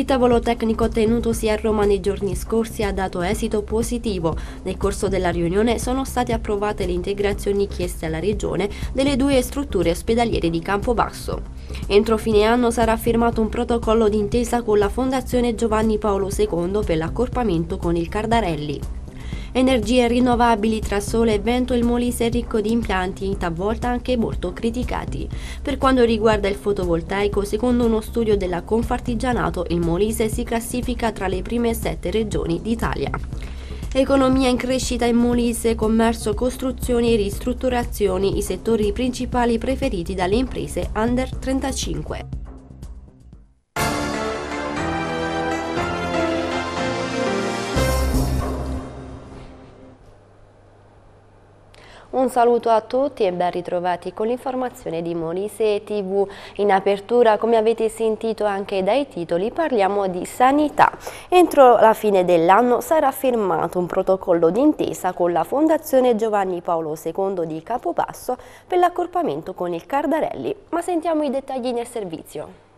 Il tavolo tecnico tenutosi a Roma nei giorni scorsi ha dato esito positivo. Nel corso della riunione sono state approvate le integrazioni chieste alla Regione delle due strutture ospedaliere di Campobasso. Entro fine anno sarà firmato un protocollo d'intesa con la Fondazione Giovanni Paolo II per l'accorpamento con il Cardarelli. Energie rinnovabili tra sole e vento il Molise è ricco di impianti, talvolta anche molto criticati. Per quanto riguarda il fotovoltaico, secondo uno studio della Confartigianato, il Molise si classifica tra le prime sette regioni d'Italia. Economia in crescita in Molise, commercio, costruzioni e ristrutturazioni, i settori principali preferiti dalle imprese under 35. Un saluto a tutti e ben ritrovati con l'informazione di Molise TV. In apertura, come avete sentito anche dai titoli, parliamo di sanità. Entro la fine dell'anno sarà firmato un protocollo d'intesa con la Fondazione Giovanni Paolo II di Capopasso per l'accorpamento con il Cardarelli. Ma sentiamo i dettagli nel servizio.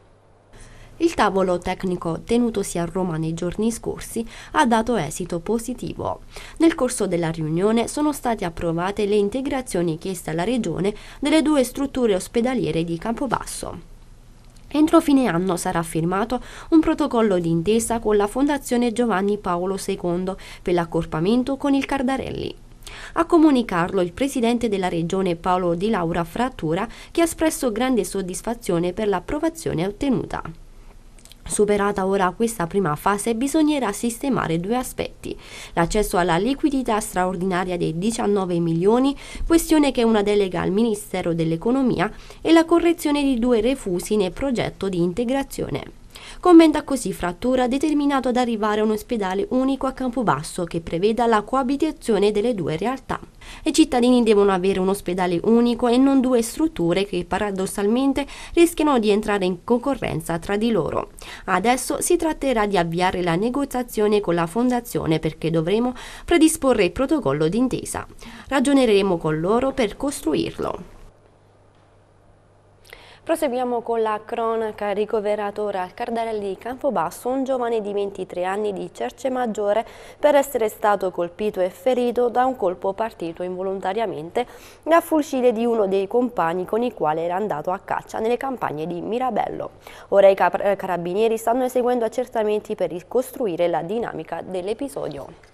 Il tavolo tecnico tenutosi a Roma nei giorni scorsi ha dato esito positivo. Nel corso della riunione sono state approvate le integrazioni chieste alla Regione delle due strutture ospedaliere di Campobasso. Entro fine anno sarà firmato un protocollo d'intesa con la Fondazione Giovanni Paolo II per l'accorpamento con il Cardarelli. A comunicarlo il presidente della regione Paolo Di Laura Frattura che ha espresso grande soddisfazione per l'approvazione ottenuta. Superata ora questa prima fase bisognerà sistemare due aspetti, l'accesso alla liquidità straordinaria dei 19 milioni, questione che è una delega al Ministero dell'Economia, e la correzione di due refusi nel progetto di integrazione. Commenta così Frattura determinato ad arrivare a un ospedale unico a Campobasso che preveda la coabitazione delle due realtà. I cittadini devono avere un ospedale unico e non due strutture che paradossalmente rischiano di entrare in concorrenza tra di loro. Adesso si tratterà di avviare la negoziazione con la Fondazione perché dovremo predisporre il protocollo d'intesa. Ragioneremo con loro per costruirlo. Proseguiamo con la cronaca ricoverato ora al Cardarelli di Campobasso un giovane di 23 anni di Cerce Maggiore per essere stato colpito e ferito da un colpo partito involontariamente da fucile di uno dei compagni con i quali era andato a caccia nelle campagne di Mirabello. Ora i carabinieri stanno eseguendo accertamenti per ricostruire la dinamica dell'episodio.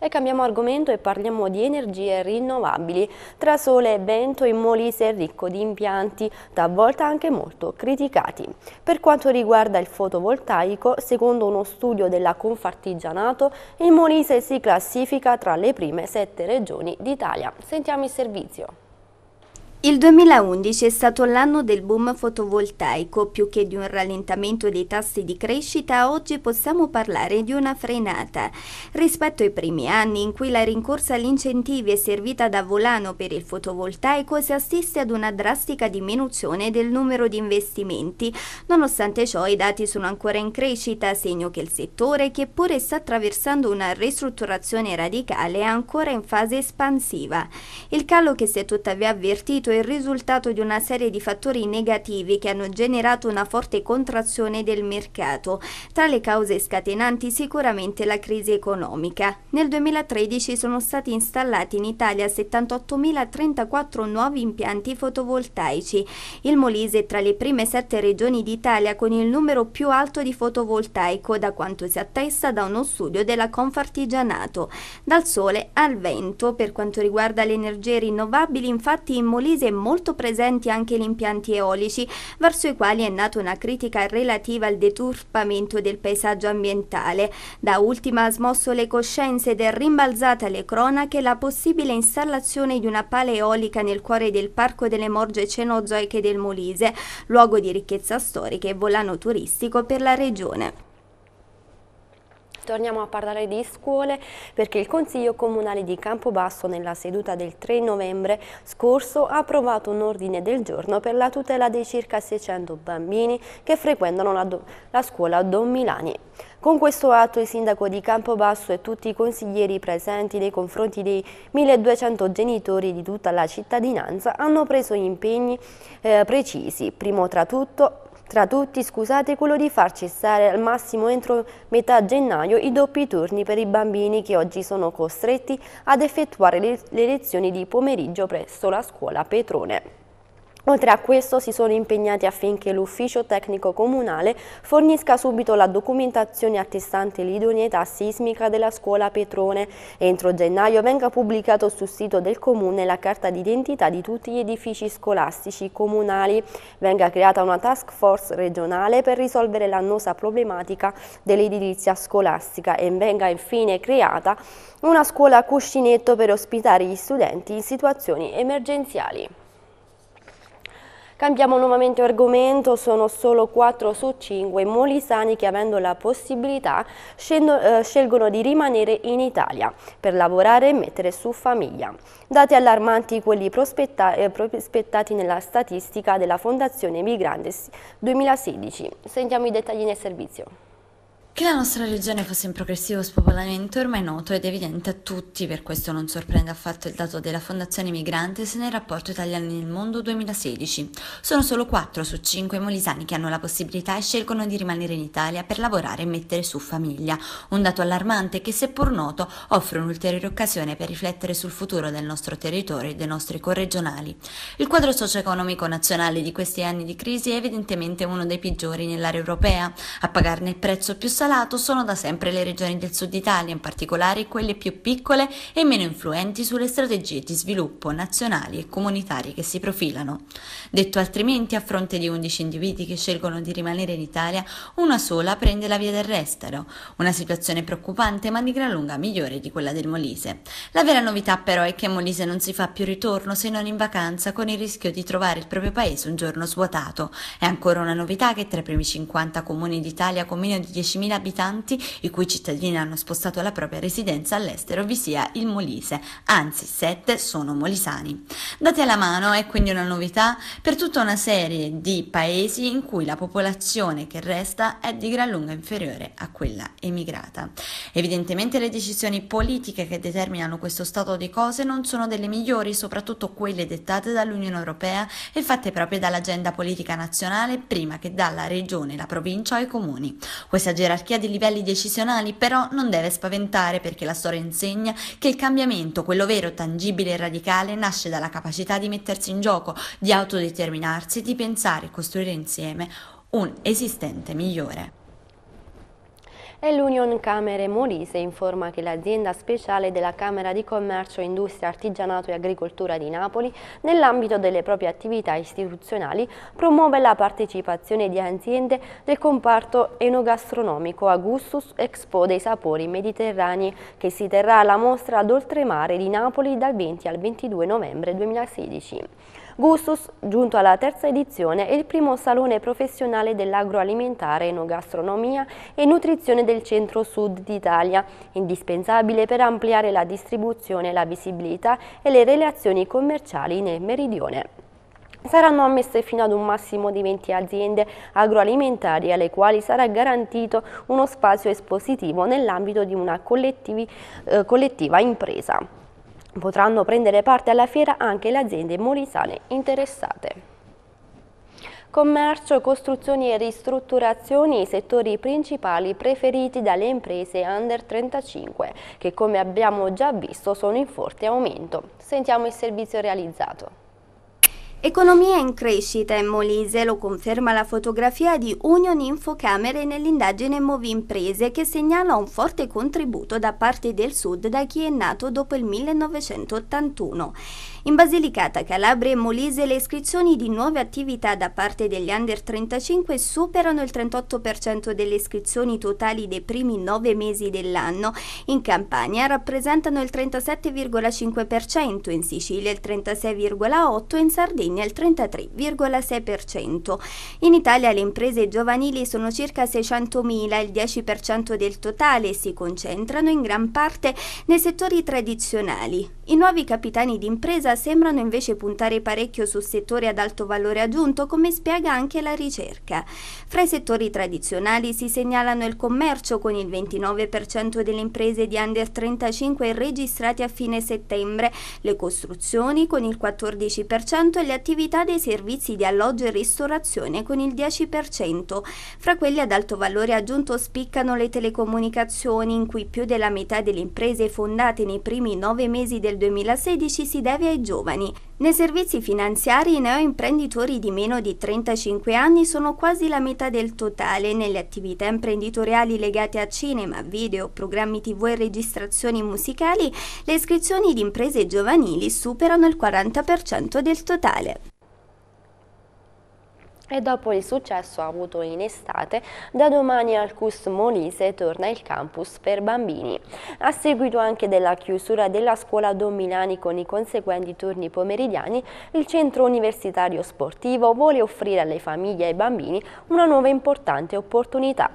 E cambiamo argomento e parliamo di energie rinnovabili. Tra sole e vento in Molise è ricco di impianti, talvolta anche molto criticati. Per quanto riguarda il fotovoltaico, secondo uno studio della Confartigianato, il Molise si classifica tra le prime sette regioni d'Italia. Sentiamo il servizio. Il 2011 è stato l'anno del boom fotovoltaico, più che di un rallentamento dei tassi di crescita oggi possiamo parlare di una frenata. Rispetto ai primi anni in cui la rincorsa agli incentivi è servita da volano per il fotovoltaico si assiste ad una drastica diminuzione del numero di investimenti. Nonostante ciò i dati sono ancora in crescita, segno che il settore, che pure sta attraversando una ristrutturazione radicale, è ancora in fase espansiva. Il calo che si è tuttavia avvertito aumento il risultato di una serie di fattori negativi che hanno generato una forte contrazione del mercato. Tra le cause scatenanti sicuramente la crisi economica. Nel 2013 sono stati installati in Italia 78.034 nuovi impianti fotovoltaici. Il Molise è tra le prime sette regioni d'Italia con il numero più alto di fotovoltaico da quanto si attesta da uno studio della Confartigianato. Dal sole al vento, per quanto riguarda le energie rinnovabili, infatti in Molise Molise molto presenti anche gli impianti eolici, verso i quali è nata una critica relativa al deturpamento del paesaggio ambientale. Da ultima ha smosso le coscienze ed è rimbalzata alle cronache la possibile installazione di una pala eolica nel cuore del Parco delle Morge Cenozoiche del Molise, luogo di ricchezza storica e volano turistico per la regione. Torniamo a parlare di scuole perché il Consiglio Comunale di Campobasso nella seduta del 3 novembre scorso ha approvato un ordine del giorno per la tutela dei circa 600 bambini che frequentano la, la scuola Don Milani. Con questo atto il sindaco di Campobasso e tutti i consiglieri presenti nei confronti dei 1200 genitori di tutta la cittadinanza hanno preso impegni eh, precisi, primo tra tutto tra tutti, scusate, quello di far cessare al massimo entro metà gennaio i doppi turni per i bambini che oggi sono costretti ad effettuare le, lezioni di pomeriggio presso la scuola Petrone. Oltre a questo si sono impegnati affinché l'ufficio tecnico comunale fornisca subito la documentazione attestante l'idoneità sismica della scuola Petrone. Entro gennaio venga pubblicato sul sito del comune la carta d'identità di tutti gli edifici scolastici comunali. Venga creata una task force regionale per risolvere l'annosa problematica dell'edilizia scolastica e venga infine creata una scuola cuscinetto per ospitare gli studenti in situazioni emergenziali. Cambiamo nuovamente argomento, sono solo 4 su 5 i molisani che avendo la possibilità eh, scelgono di rimanere in Italia per lavorare e mettere su famiglia. Dati allarmanti quelli eh, prospettati nella statistica della Fondazione Migrantes 2016. Sentiamo i dettagli nel servizio. Che la nostra regione fosse in progressivo spopolamento è ormai noto ed evidente a tutti, per questo non sorprende affatto il dato della Fondazione Migrantes nel rapporto Italiani nel Mondo 2016. Sono solo 4 su 5 molisani che hanno la possibilità e scelgono di rimanere in Italia per lavorare e mettere su famiglia. Un dato allarmante che, seppur noto, offre un'ulteriore occasione per riflettere sul futuro del nostro territorio e dei nostri corregionali. Il quadro socio-economico nazionale di questi anni di crisi è evidentemente uno dei peggiori nell'area europea. A pagarne il prezzo più salato salato sono da sempre le regioni del sud Italia, in particolare quelle più piccole e meno influenti sulle strategie di sviluppo nazionali e comunitarie che si profilano. Detto altrimenti, a fronte di 11 individui che scelgono di rimanere in Italia, una sola prende la via del restero, una situazione preoccupante ma di gran lunga migliore di quella del Molise. La vera novità però è che a Molise non si fa più ritorno se non in vacanza con il rischio di trovare il proprio paese un giorno svuotato. È ancora una novità che tra i primi 50 comuni d'Italia con meno di 10.000 100.000 abitanti i cui cittadini hanno spostato la propria residenza all'estero vi sia il Molise, anzi 7 sono molisani. Dati alla mano è quindi una novità per tutta una serie di paesi in cui la popolazione che resta è di gran lunga inferiore a quella emigrata. Evidentemente le decisioni politiche che determinano questo stato di cose non sono delle migliori, soprattutto quelle dettate dall'Unione Europea e fatte proprio dall'agenda politica nazionale prima che dalla regione, la provincia o i comuni. Questa gerazione gerarchia di livelli decisionali però non deve spaventare perché la storia insegna che il cambiamento, quello vero, tangibile e radicale, nasce dalla capacità di mettersi in gioco, di autodeterminarsi, di pensare e costruire insieme un esistente migliore e l'Union Camere Molise informa che l'azienda speciale della Camera di Commercio, Industria, Artigianato e Agricoltura di Napoli, nell'ambito delle proprie attività istituzionali, promuove la partecipazione di aziende del comparto enogastronomico Augustus Expo dei Sapori Mediterranei, che si terrà alla mostra ad Oltremare di Napoli dal 20 al 22 novembre 2016. Gustus, giunto alla terza edizione, è il primo salone professionale dell'agroalimentare, enogastronomia e nutrizione del centro-sud d'Italia, indispensabile per ampliare la distribuzione, la visibilità e le relazioni commerciali nel meridione. Saranno ammesse fino ad un massimo di 20 aziende agroalimentari alle quali sarà garantito uno spazio espositivo nell'ambito di una eh, collettiva impresa. Potranno prendere parte alla fiera anche le aziende molisane interessate. Commercio, costruzioni e ristrutturazioni, i settori principali preferiti dalle imprese under 35, che come abbiamo già visto sono in forte aumento. Sentiamo il servizio realizzato. Economia in crescita in Molise, lo conferma la fotografia di Union Infocamere nell'indagine Movi Imprese che segnala un forte contributo da parte del Sud da chi è nato dopo il 1981. In Basilicata, Calabria e Molise le iscrizioni di nuove attività da parte degli under 35 superano il 38% delle iscrizioni totali dei primi nove mesi dell'anno, in Campania rappresentano il 37,5%, in Sicilia il 36,8% e in Sardegna impegna il 33,6%. In Italia le imprese giovanili sono circa 600.000, il 10% del totale, e si concentrano in gran parte nei settori tradizionali. I nuovi capitani d'impresa sembrano invece puntare parecchio su settori ad alto valore aggiunto, come spiega anche la ricerca. Fra i settori tradizionali si segnalano il commercio con il 29% delle imprese di under 35 registrate a fine settembre, le costruzioni con il 14% e le attività dei servizi di alloggio e ristorazione con il 10%. Fra quelli ad alto valore aggiunto spiccano le telecomunicazioni, in cui più della metà delle imprese fondate nei primi nove mesi del 2016 si deve ai giovani. Nei servizi finanziari i neoimprenditori di meno di 35 anni sono quasi la metà del totale. Nelle attività imprenditoriali legate a cinema, video, programmi tv e registrazioni musicali, le iscrizioni di imprese giovanili superano il 40% del totale. E dopo il successo avuto in estate, da domani al CUS Molise torna il campus per bambini. A seguito anche della chiusura della scuola Don Milani con i conseguenti turni pomeridiani, il centro universitario sportivo vuole offrire alle famiglie e ai bambini una nuova importante opportunità.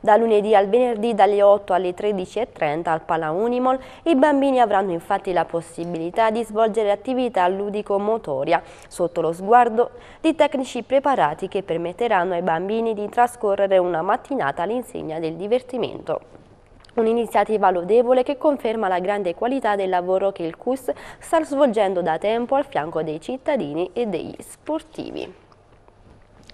Da lunedì al venerdì dalle 8 alle 13.30 al Pala Unimol i bambini avranno infatti la possibilità di svolgere attività ludico-motoria sotto lo sguardo di tecnici preparati dedicati che permetteranno ai bambini di trascorrere una mattinata all'insegna del divertimento. Un'iniziativa lodevole che conferma la grande qualità del lavoro che il CUS sta svolgendo da tempo al fianco dei cittadini e degli sportivi.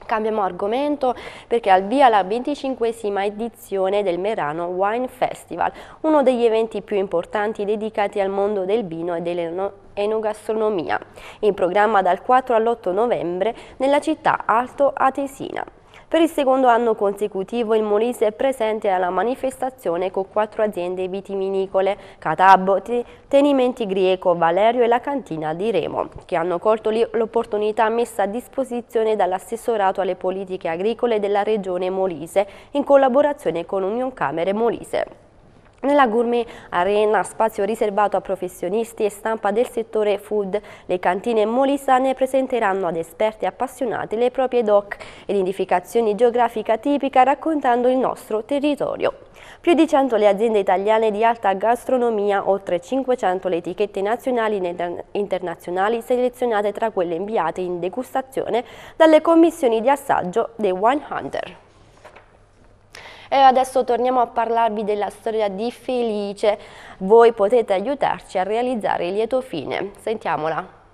Cambiamo argomento perché al via la 25esima edizione del Merano Wine Festival, uno degli eventi più importanti dedicati al mondo del vino e delle, no Enogastronomia, in programma dal 4 all'8 novembre nella città Alto Atesina. Per il secondo anno consecutivo il Molise è presente alla manifestazione con quattro aziende vitivinicole, Catabo, Tenimenti Grieco, Valerio e la Cantina di Remo, che hanno colto l'opportunità messa a disposizione dall'assessorato alle politiche agricole della regione Molise in collaborazione con Union Camere Molise. Nella Gourmet Arena, spazio riservato a professionisti e stampa del settore food, le cantine molisane presenteranno ad esperti e appassionati le proprie doc ed indicazioni geografica tipica raccontando il nostro territorio. Più di 100 le aziende italiane di alta gastronomia, oltre 500 le etichette nazionali e internazionali selezionate tra quelle inviate in degustazione dalle commissioni di assaggio dei Wine Hunter. E adesso torniamo a parlarvi della storia di Felice. Voi potete aiutarci a realizzare il lieto fine. Sentiamola.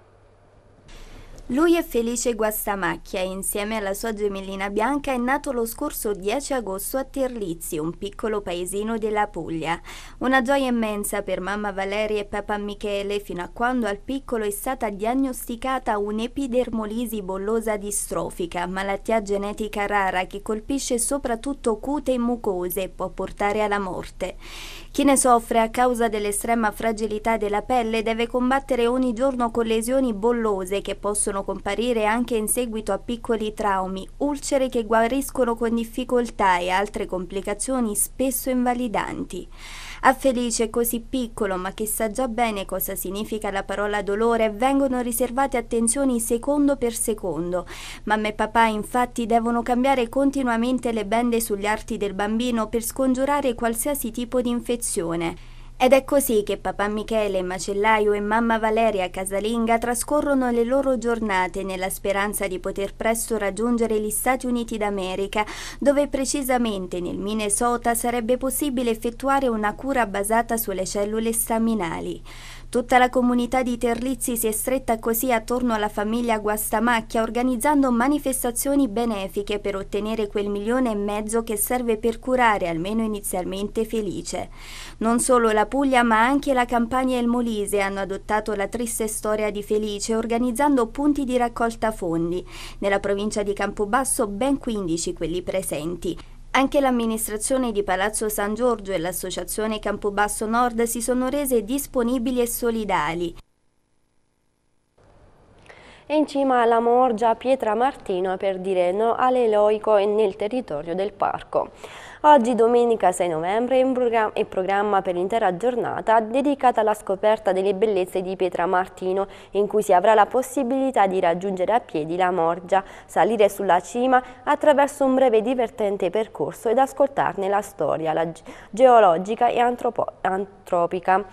Lui è Felice Guastamacchia e insieme alla sua gemellina bianca è nato lo scorso 10 agosto a Terlizzi, un piccolo paesino della Puglia. Una gioia immensa per mamma Valeria e papà Michele fino a quando al piccolo è stata diagnosticata un'epidermolisi bollosa distrofica, malattia genetica rara che colpisce soprattutto cute e mucose e può portare alla morte. Chi ne soffre a causa dell'estrema fragilità della pelle deve combattere ogni giorno con lesioni bollose che possono comparire anche in seguito a piccoli traumi, ulcere che guariscono con difficoltà e altre complicazioni spesso invalidanti. A Felice, così piccolo ma che sa già bene cosa significa la parola dolore, vengono riservate attenzioni secondo per secondo. Mamma e papà infatti devono cambiare continuamente le bende sugli arti del bambino per scongiurare qualsiasi tipo di infezione. Ed è così che papà Michele, macellaio e mamma Valeria casalinga trascorrono le loro giornate nella speranza di poter presto raggiungere gli Stati Uniti d'America, dove precisamente nel Minnesota sarebbe possibile effettuare una cura basata sulle cellule staminali. Tutta la comunità di Terlizzi si è stretta così attorno alla famiglia Guastamacchia organizzando manifestazioni benefiche per ottenere quel milione e mezzo che serve per curare, almeno inizialmente, Felice. Non solo la Puglia ma anche la Campania e il Molise hanno adottato la triste storia di Felice organizzando punti di raccolta fondi. Nella provincia di Campobasso ben 15 quelli presenti. Anche l'amministrazione di Palazzo San Giorgio e l'associazione Campobasso Nord si sono rese disponibili e solidali. E in cima alla Morgia Pietra Martino per dire no all'eloico e nel territorio del parco. Oggi domenica 6 novembre è programma per l'intera giornata dedicata alla scoperta delle bellezze di Pietra Martino in cui si avrà la possibilità di raggiungere a piedi la Morgia, salire sulla cima attraverso un breve e divertente percorso ed ascoltarne la storia la geologica e antropica.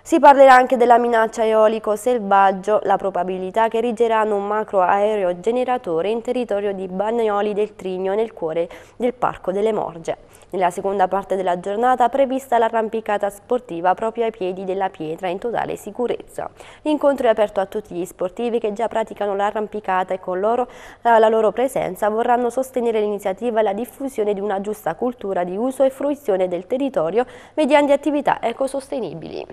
Si parlerà anche della minaccia eolico-selvaggio, la probabilità che rigeranno un macro aereo generatore in territorio di Bagnoli del Trigno nel cuore del Parco delle Morge. Nella seconda parte della giornata prevista l'arrampicata sportiva proprio ai piedi della pietra in totale sicurezza. L'incontro è aperto a tutti gli sportivi che già praticano l'arrampicata e con loro, eh, la loro presenza vorranno sostenere l'iniziativa e la diffusione di una giusta cultura di uso e fruizione del territorio mediante attività ecosostenibili.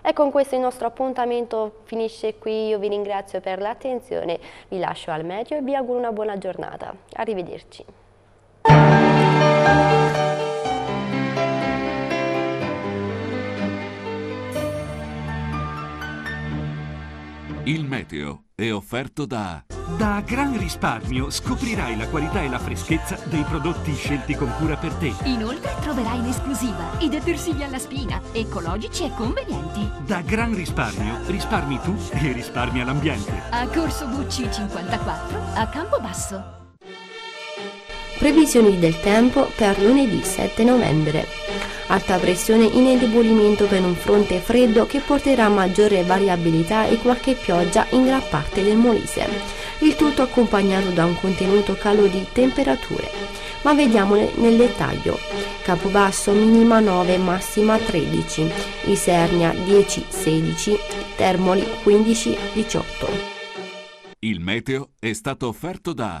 E con questo il nostro appuntamento finisce qui, io vi ringrazio per l'attenzione, vi lascio al medio e vi auguro una buona giornata. Arrivederci. Il meteo è offerto da... Da Gran Risparmio scoprirai la qualità e la freschezza dei prodotti scelti con cura per te. Inoltre troverai in esclusiva i detersivi alla spina, ecologici e convenienti. Da Gran Risparmio risparmi tu e risparmia l'ambiente. A Corso Bucci 54 a Campobasso. Previsioni del tempo per lunedì 7 novembre. Alta pressione in indebolimento per un fronte freddo che porterà a maggiore variabilità e qualche pioggia in gran parte del Molise. Il tutto accompagnato da un contenuto calo di temperature. Ma vediamole nel dettaglio. Capobasso minima 9, massima 13, Isernia 10-16, Termoli 15-18. Il meteo è stato offerto da